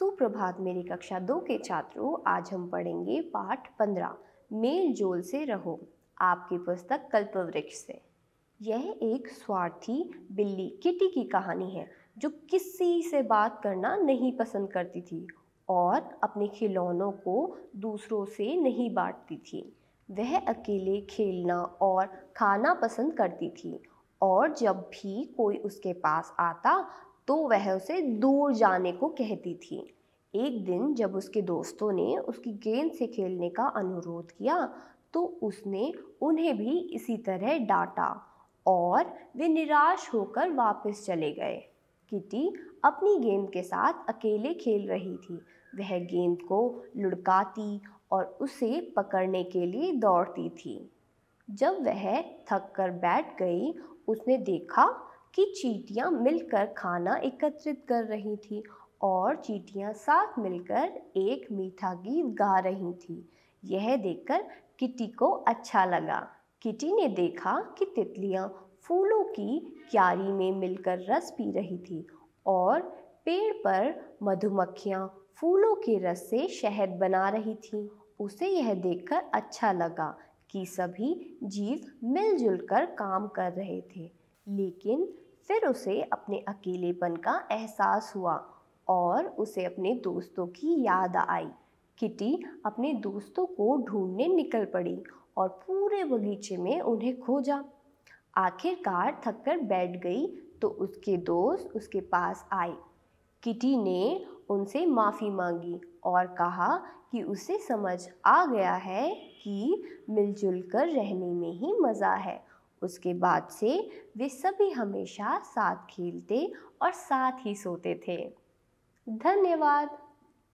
सुप्रभात मेरी कक्षा दो के छात्रों आज हम पढ़ेंगे पाठ पंद्रह मेल जोल से रहो आपकी पुस्तक कल्पवृक्ष से यह एक स्वार्थी बिल्ली किटी की कहानी है जो किसी से बात करना नहीं पसंद करती थी और अपने खिलौनों को दूसरों से नहीं बांटती थी वह अकेले खेलना और खाना पसंद करती थी और जब भी कोई उसके पास आता तो वह उसे दूर जाने को कहती थी एक दिन जब उसके दोस्तों ने उसकी गेंद से खेलने का अनुरोध किया तो उसने उन्हें भी इसी तरह डांटा और वे निराश होकर वापस चले गए किटी अपनी गेंद के साथ अकेले खेल रही थी वह गेंद को लुढ़काती और उसे पकड़ने के लिए दौड़ती थी जब वह थक कर बैठ गई उसने देखा कि चीटियाँ मिलकर खाना एकत्रित कर रही थी और चीटियाँ साथ मिलकर एक मीठा गीत गा रही थी यह देखकर किटी को अच्छा लगा किटी ने देखा कि तितलियाँ फूलों की क्यारी में मिलकर रस पी रही थी और पेड़ पर मधुमक्खियाँ फूलों के रस से शहद बना रही थी उसे यह देखकर अच्छा लगा कि सभी जीव मिलजुल कर काम कर रहे थे लेकिन फिर उसे अपने अकेलेपन का एहसास हुआ और उसे अपने दोस्तों की याद आई किटी अपने दोस्तों को ढूंढने निकल पड़ी और पूरे बगीचे में उन्हें खोजा आखिरकार थककर बैठ गई तो उसके दोस्त उसके पास आए किटी ने उनसे माफ़ी मांगी और कहा कि उसे समझ आ गया है कि मिलजुल कर रहने में ही मज़ा है उसके बाद से वे सभी हमेशा साथ खेलते और साथ ही सोते थे धन्यवाद